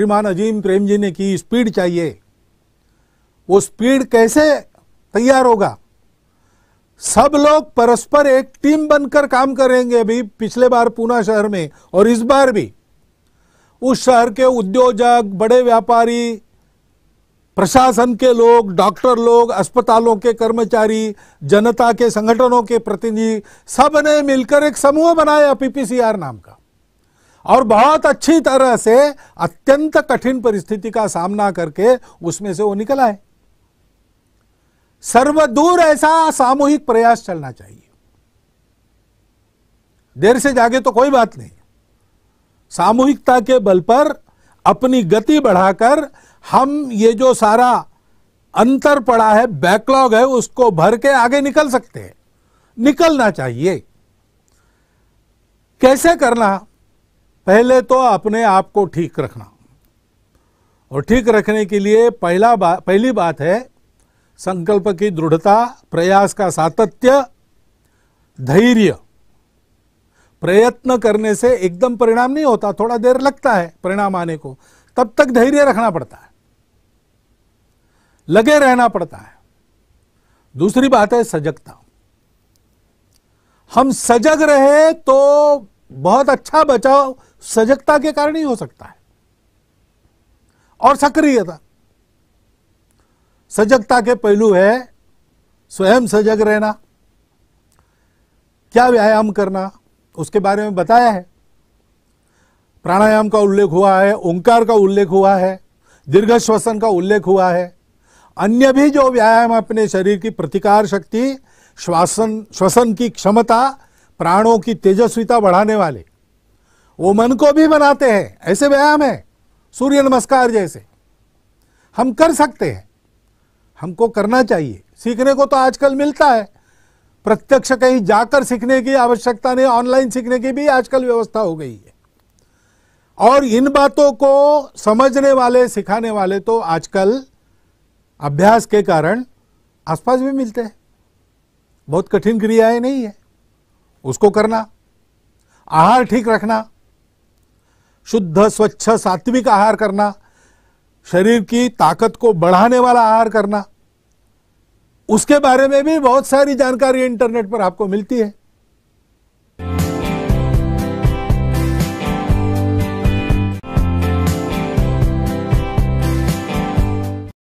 श्रीमान अजीम प्रेम जी ने की स्पीड चाहिए वो स्पीड कैसे तैयार होगा सब लोग परस्पर एक टीम बनकर काम करेंगे अभी पिछले बार पूना शहर में और इस बार भी उस शहर के उद्योजक बड़े व्यापारी प्रशासन के लोग डॉक्टर लोग अस्पतालों के कर्मचारी जनता के संगठनों के प्रतिनिधि सब ने मिलकर एक समूह बनाया पीपीसीआर नाम का और बहुत अच्छी तरह से अत्यंत कठिन परिस्थिति का सामना करके उसमें से वो निकला है सर्वदूर ऐसा सामूहिक प्रयास चलना चाहिए देर से जागे तो कोई बात नहीं सामूहिकता के बल पर अपनी गति बढ़ाकर हम ये जो सारा अंतर पड़ा है बैकलॉग है उसको भर के आगे निकल सकते हैं निकलना चाहिए कैसे करना पहले तो अपने आप को ठीक रखना और ठीक रखने के लिए पहला बा, पहली बात है संकल्प की दृढ़ता प्रयास का सातत्य धैर्य प्रयत्न करने से एकदम परिणाम नहीं होता थोड़ा देर लगता है परिणाम आने को तब तक धैर्य रखना पड़ता है लगे रहना पड़ता है दूसरी बात है सजगता हम सजग रहे तो बहुत अच्छा बचाव सजगता के कारण ही हो सकता है और सक्रियता सजगता के पहलू है स्वयं सजग रहना क्या व्यायाम करना उसके बारे में बताया है प्राणायाम का उल्लेख हुआ है ओंकार का उल्लेख हुआ है दीर्घ श्वसन का उल्लेख हुआ है अन्य भी जो व्यायाम अपने शरीर की प्रतिकार शक्ति श्वासन श्वसन की क्षमता प्राणों की तेजस्विता बढ़ाने वाले वो मन को भी बनाते हैं ऐसे व्यायाम है सूर्य नमस्कार जैसे हम कर सकते हैं हमको करना चाहिए सीखने को तो आजकल मिलता है प्रत्यक्ष कहीं जाकर सीखने की आवश्यकता नहीं ऑनलाइन सीखने की भी आजकल व्यवस्था हो गई है और इन बातों को समझने वाले सिखाने वाले तो आजकल अभ्यास के कारण आसपास भी मिलते हैं बहुत कठिन क्रियाएं नहीं है उसको करना आहार ठीक रखना शुद्ध स्वच्छ सात्विक आहार करना शरीर की ताकत को बढ़ाने वाला आहार करना उसके बारे में भी बहुत सारी जानकारी इंटरनेट पर आपको मिलती है